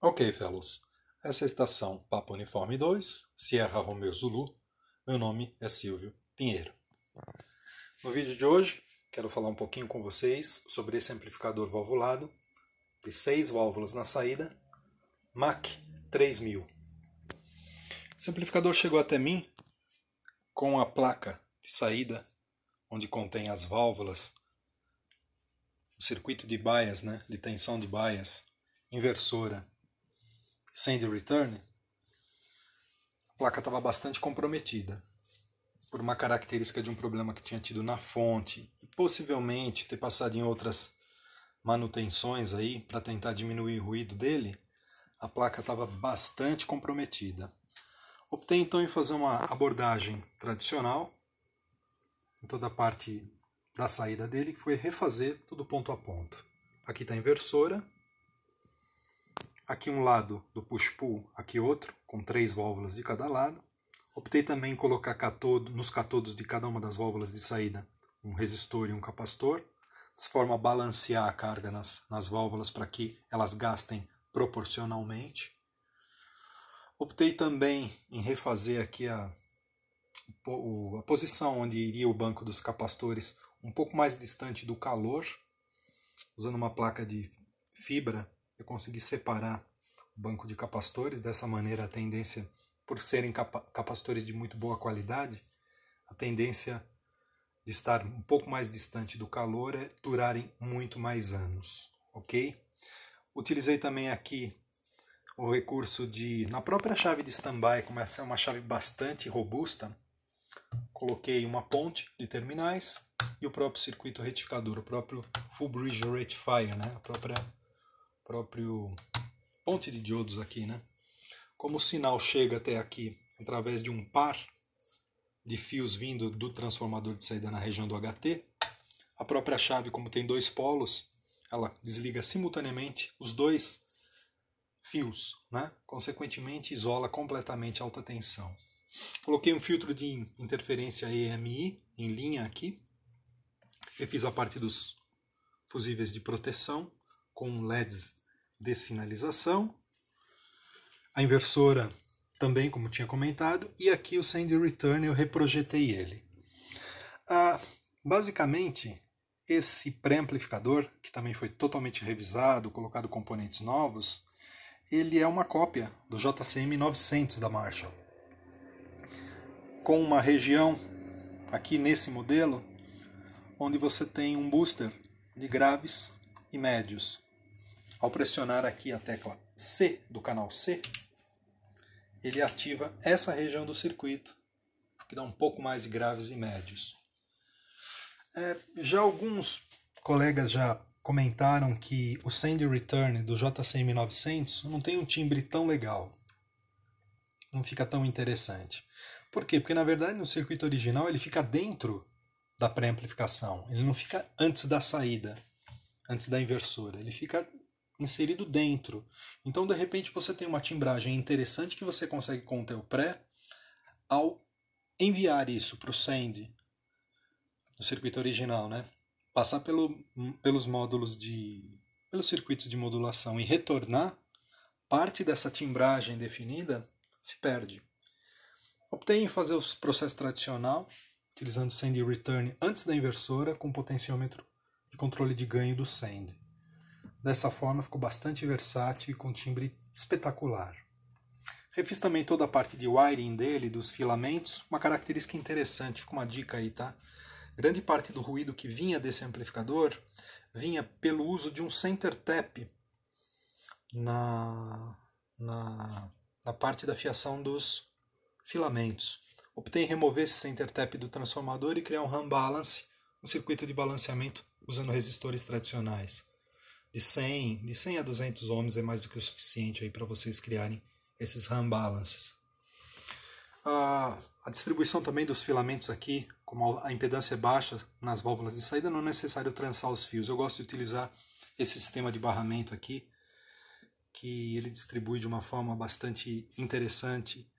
Ok, fellows. Essa é a estação Papo Uniforme 2, Sierra Romeo Zulu. Meu nome é Silvio Pinheiro. No vídeo de hoje, quero falar um pouquinho com vocês sobre esse amplificador valvulado de 6 válvulas na saída, MAC 3000. Esse amplificador chegou até mim com a placa de saída, onde contém as válvulas, o circuito de baias, né, de tensão de baias, inversora send return, a placa estava bastante comprometida por uma característica de um problema que tinha tido na fonte e possivelmente ter passado em outras manutenções aí para tentar diminuir o ruído dele, a placa estava bastante comprometida. Optei então em fazer uma abordagem tradicional em toda a parte da saída dele, que foi refazer tudo ponto a ponto. Aqui está a inversora, Aqui um lado do push-pull, aqui outro, com três válvulas de cada lado. Optei também em colocar catodo, nos catodos de cada uma das válvulas de saída um resistor e um capacitor. Dessa forma, balancear a carga nas, nas válvulas para que elas gastem proporcionalmente. Optei também em refazer aqui a, a posição onde iria o banco dos capacitores um pouco mais distante do calor, usando uma placa de fibra eu consegui separar o banco de capacitores, dessa maneira a tendência, por serem capacitores de muito boa qualidade, a tendência de estar um pouco mais distante do calor é durarem muito mais anos, ok? Utilizei também aqui o recurso de, na própria chave de standby, como essa é uma chave bastante robusta, coloquei uma ponte de terminais e o próprio circuito retificador, o próprio full bridge rectifier, né? a própria próprio ponte de diodos aqui, né? Como o sinal chega até aqui através de um par de fios vindo do transformador de saída na região do HT, a própria chave, como tem dois polos, ela desliga simultaneamente os dois fios, né? consequentemente isola completamente a alta tensão. Coloquei um filtro de interferência EMI em linha aqui, eu fiz a parte dos fusíveis de proteção, com LEDs de sinalização. A inversora também, como tinha comentado, e aqui o send return eu reprojetei ele. Ah, basicamente, esse pré-amplificador, que também foi totalmente revisado, colocado componentes novos, ele é uma cópia do JCM 900 da Marshall, com uma região aqui nesse modelo onde você tem um booster de graves e médios. Ao pressionar aqui a tecla C do canal C, ele ativa essa região do circuito, que dá um pouco mais de graves e médios. É, já alguns colegas já comentaram que o Send Return do JCM900 não tem um timbre tão legal. Não fica tão interessante. Por quê? Porque na verdade no circuito original ele fica dentro da pré-amplificação. Ele não fica antes da saída, antes da inversora. Ele fica inserido dentro. Então, de repente, você tem uma timbragem interessante que você consegue conter o pré ao enviar isso para o send, no circuito original, né? Passar pelo, hum, pelos módulos de. pelos circuitos de modulação e retornar, parte dessa timbragem definida se perde. Optei em fazer o processo tradicional, utilizando send e return antes da inversora, com potenciômetro de controle de ganho do send. Dessa forma ficou bastante versátil e com timbre espetacular. Refiz também toda a parte de wiring dele, dos filamentos, uma característica interessante, fica uma dica aí, tá? Grande parte do ruído que vinha desse amplificador vinha pelo uso de um center tap na, na, na parte da fiação dos filamentos. Optei em remover esse center tap do transformador e criar um RAM balance, um circuito de balanceamento usando resistores tradicionais de 100, de 100 a 200 ohms é mais do que o suficiente aí para vocês criarem esses RAM balances. A, a distribuição também dos filamentos aqui, como a impedância é baixa nas válvulas de saída, não é necessário trançar os fios. Eu gosto de utilizar esse sistema de barramento aqui, que ele distribui de uma forma bastante interessante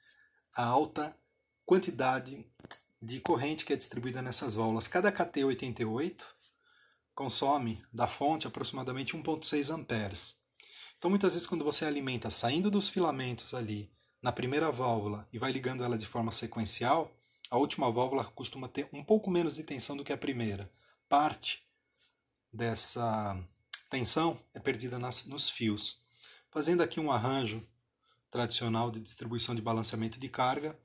a alta quantidade de corrente que é distribuída nessas válvulas. Cada KT88 consome da fonte aproximadamente 1,6 amperes. Então, muitas vezes, quando você alimenta saindo dos filamentos ali na primeira válvula e vai ligando ela de forma sequencial, a última válvula costuma ter um pouco menos de tensão do que a primeira. Parte dessa tensão é perdida nas, nos fios. Fazendo aqui um arranjo tradicional de distribuição de balanceamento de carga,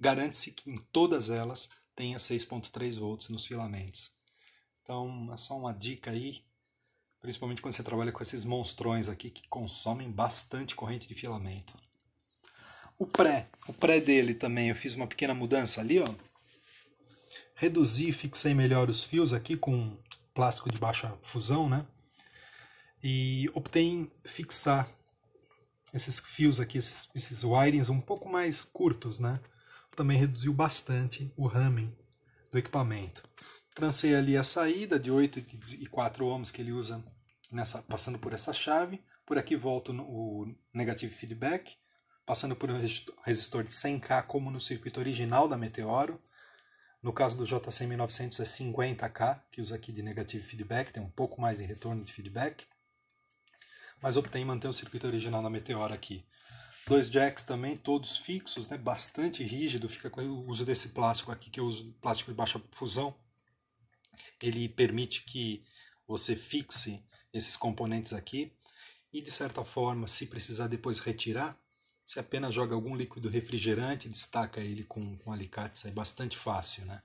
garante-se que em todas elas tenha 6,3 volts nos filamentos. Então, é só uma dica aí, principalmente quando você trabalha com esses monstrões aqui que consomem bastante corrente de filamento. O pré, o pré dele também, eu fiz uma pequena mudança ali, ó. Reduzi, fixei melhor os fios aqui com plástico de baixa fusão, né? E optei em fixar esses fios aqui, esses, esses wirings um pouco mais curtos, né? Também reduziu bastante o ramming do equipamento. Trancei ali a saída de 8 e 4 ohms que ele usa nessa, passando por essa chave. Por aqui volto o negative feedback, passando por um resistor de 100K como no circuito original da Meteoro. No caso do JCM900 é 50K, que usa aqui de negative feedback, tem um pouco mais de retorno de feedback. Mas optei em manter o circuito original da Meteoro aqui. Dois jacks também, todos fixos, né? bastante rígido, fica com o uso desse plástico aqui, que eu uso plástico de baixa fusão, ele permite que você fixe esses componentes aqui e, de certa forma, se precisar depois retirar, você apenas joga algum líquido refrigerante, destaca ele com, com alicates, é bastante fácil, né?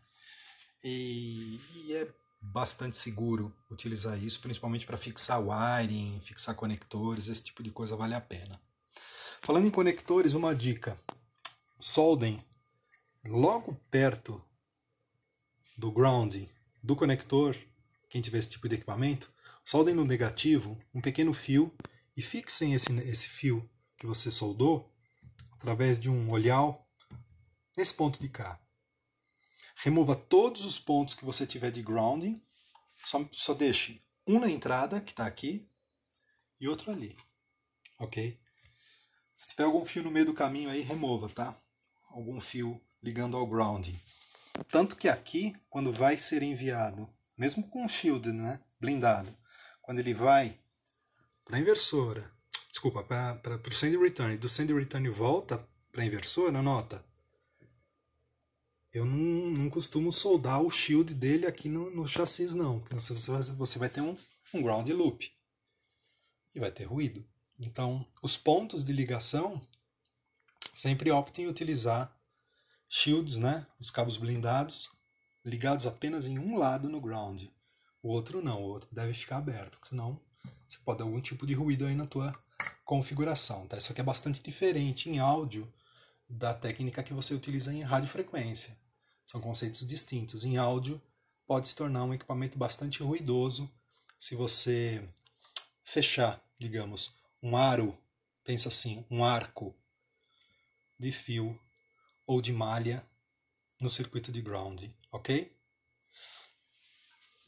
E, e é bastante seguro utilizar isso, principalmente para fixar wiring, fixar conectores, esse tipo de coisa vale a pena. Falando em conectores, uma dica: soldem logo perto do grounding. Do conector, quem tiver esse tipo de equipamento, soldem no negativo um pequeno fio e fixem esse, esse fio que você soldou através de um olhal nesse ponto de cá. Remova todos os pontos que você tiver de grounding, só, só deixe um na entrada, que está aqui, e outro ali, ok? Se tiver algum fio no meio do caminho aí, remova, tá? Algum fio ligando ao grounding. Tanto que aqui, quando vai ser enviado, mesmo com o shield né, blindado, quando ele vai para a inversora, desculpa, para o send return, do send return volta para a inversora, nota, eu não, não costumo soldar o shield dele aqui no, no chassis não, porque você vai, você vai ter um, um ground loop e vai ter ruído. Então, os pontos de ligação sempre optem em utilizar shields, né, os cabos blindados, ligados apenas em um lado no ground. O outro não, o outro deve ficar aberto, senão você pode dar algum tipo de ruído aí na tua configuração, tá? Isso aqui é bastante diferente em áudio da técnica que você utiliza em radiofrequência. São conceitos distintos. Em áudio pode se tornar um equipamento bastante ruidoso se você fechar, digamos, um aro, pensa assim, um arco de fio ou de malha no circuito de ground, ok?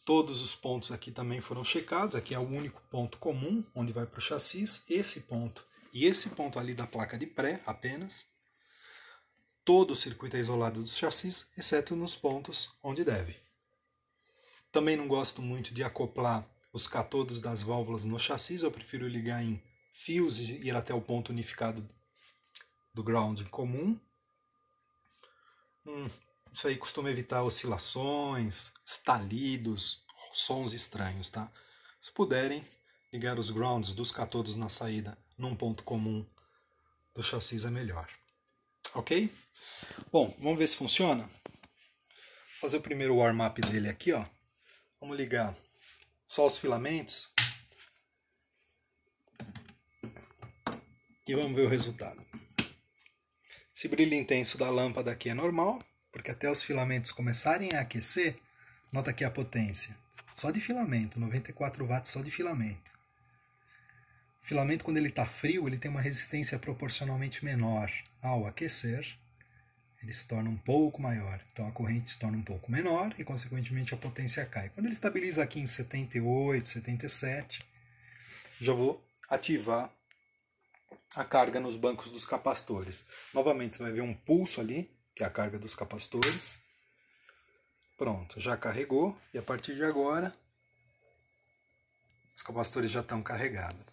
Todos os pontos aqui também foram checados, aqui é o único ponto comum onde vai para o chassis, esse ponto e esse ponto ali da placa de pré apenas. Todo o circuito é isolado dos chassis, exceto nos pontos onde deve. Também não gosto muito de acoplar os catodos das válvulas no chassis, eu prefiro ligar em fios e ir até o ponto unificado do ground comum, Hum, isso aí costuma evitar oscilações, estalidos, sons estranhos, tá? Se puderem, ligar os grounds dos catodos na saída num ponto comum do chassi é melhor. Ok? Bom, vamos ver se funciona. Vou fazer o primeiro warm-up dele aqui, ó. Vamos ligar só os filamentos. E vamos ver o resultado. Esse brilho intenso da lâmpada aqui é normal, porque até os filamentos começarem a aquecer, nota aqui a potência. Só de filamento, 94 watts só de filamento. O filamento, quando ele está frio, ele tem uma resistência proporcionalmente menor. Ao aquecer, ele se torna um pouco maior. Então a corrente se torna um pouco menor e, consequentemente, a potência cai. Quando ele estabiliza aqui em 78, 77, já vou ativar a carga nos bancos dos capacitores. Novamente você vai ver um pulso ali, que é a carga dos capacitores. Pronto, já carregou e a partir de agora os capacitores já estão carregados.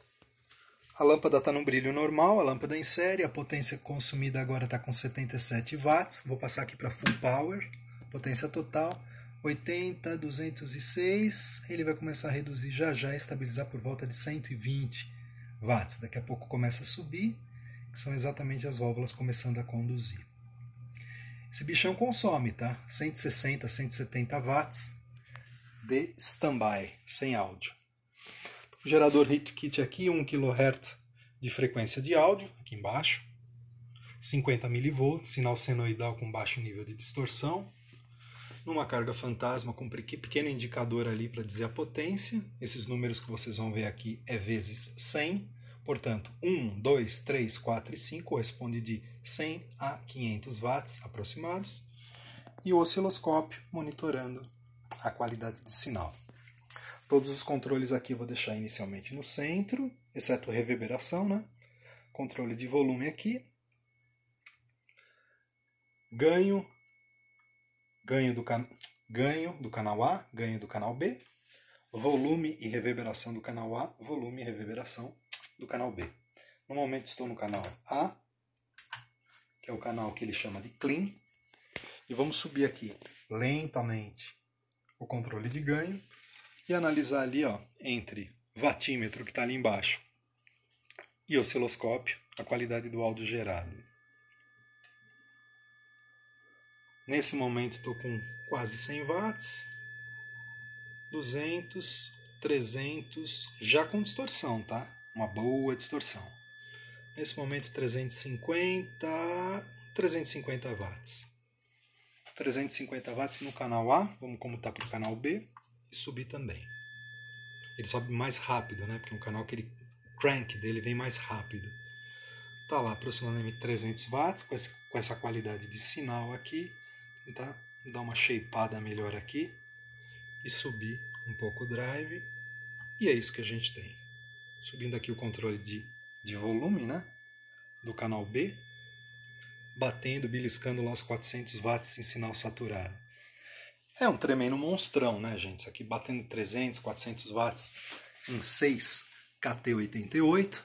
A lâmpada está no brilho normal, a lâmpada em série, a potência consumida agora está com 77 watts. Vou passar aqui para full power, potência total 80, 206. Ele vai começar a reduzir já já, estabilizar por volta de 120 watts. Daqui a pouco começa a subir, que são exatamente as válvulas começando a conduzir. Esse bichão consome, tá? 160, 170 watts de standby, sem áudio. gerador heat kit aqui, 1 kHz de frequência de áudio, aqui embaixo. 50 mV, sinal senoidal com baixo nível de distorção numa carga fantasma com um pequeno indicador ali para dizer a potência. Esses números que vocês vão ver aqui é vezes 100. Portanto, 1, 2, 3, 4 e 5 corresponde de 100 a 500 watts aproximados. E o osciloscópio monitorando a qualidade de sinal. Todos os controles aqui eu vou deixar inicialmente no centro, exceto reverberação, né? Controle de volume aqui. Ganho ganho do, can... ganho do canal A, ganho do canal B, volume e reverberação do canal A, volume e reverberação do canal B. No momento estou no canal A, que é o canal que ele chama de clean, e vamos subir aqui lentamente o controle de ganho e analisar ali ó, entre vatímetro que está ali embaixo e osciloscópio a qualidade do áudio gerado. Nesse momento estou com quase 100 watts, 200, 300, já com distorção, tá? Uma boa distorção. Nesse momento 350, 350 watts. 350 watts no canal A, vamos comutar tá para o canal B e subir também. Ele sobe mais rápido, né? Porque é um canal que ele crank dele vem mais rápido. Tá lá aproximadamente 300 watts com essa qualidade de sinal aqui Tá? Dar uma shapeada melhor aqui e subir um pouco o drive. E é isso que a gente tem. Subindo aqui o controle de, de volume, né? Do canal B. Batendo, beliscando lá os 400 watts em sinal saturado. É um tremendo monstrão, né, gente? Isso aqui batendo 300, 400 watts em 6 KT88.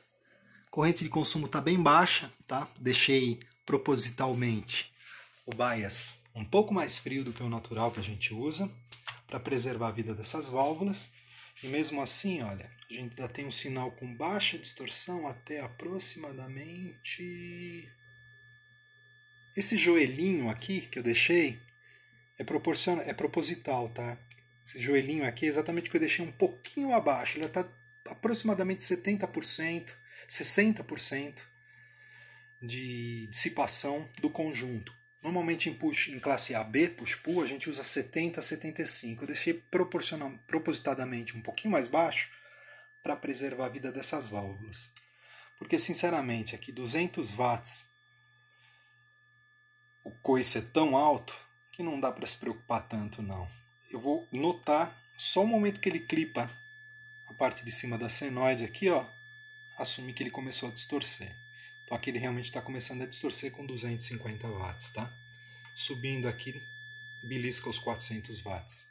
Corrente de consumo está bem baixa, tá? Deixei propositalmente o bias um pouco mais frio do que o natural que a gente usa para preservar a vida dessas válvulas. E mesmo assim, olha, a gente ainda tem um sinal com baixa distorção até aproximadamente. Esse joelhinho aqui que eu deixei é, proporciona... é proposital, tá? Esse joelhinho aqui é exatamente o que eu deixei um pouquinho abaixo, ele está aproximadamente 70%, 60% de dissipação do conjunto. Normalmente em, push, em classe AB, push-pull, a gente usa 70, 75. Eu deixei proporcional, propositadamente um pouquinho mais baixo para preservar a vida dessas válvulas. Porque, sinceramente, aqui 200 watts, o coice é tão alto que não dá para se preocupar tanto, não. Eu vou notar só o momento que ele clipa a parte de cima da senoide aqui, ó, assumir que ele começou a distorcer. Então aqui ele realmente está começando a distorcer com 250 watts, tá? Subindo aqui, belisca os 400 watts.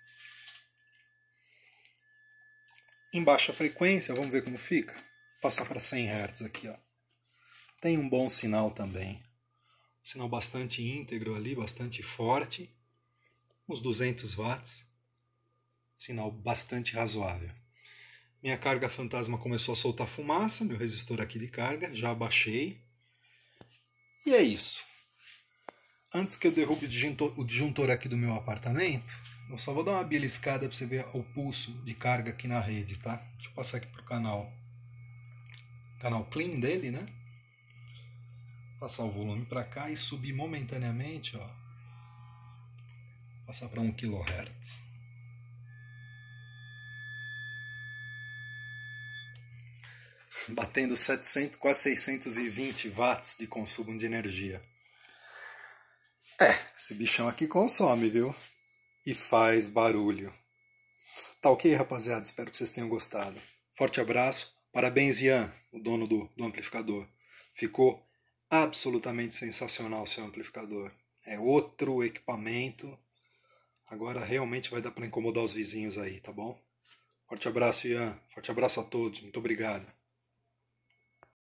Em baixa frequência, vamos ver como fica. Passar para 100 Hz aqui, ó. Tem um bom sinal também. Um sinal bastante íntegro ali, bastante forte. Uns 200 watts. Sinal bastante razoável. Minha carga fantasma começou a soltar fumaça, meu resistor aqui de carga, já abaixei. E é isso. Antes que eu derrube o disjuntor, o disjuntor aqui do meu apartamento, eu só vou dar uma beliscada para você ver o pulso de carga aqui na rede, tá? Deixa eu passar aqui pro canal. Canal clean dele, né? Passar o volume para cá e subir momentaneamente, ó. Passar para 1 kHz. batendo 700, quase 620 watts de consumo de energia. É, esse bichão aqui consome, viu? E faz barulho. Tá ok, rapaziada? Espero que vocês tenham gostado. Forte abraço. Parabéns, Ian, o dono do, do amplificador. Ficou absolutamente sensacional o seu amplificador. É outro equipamento. Agora realmente vai dar para incomodar os vizinhos aí, tá bom? Forte abraço, Ian. Forte abraço a todos. Muito obrigado.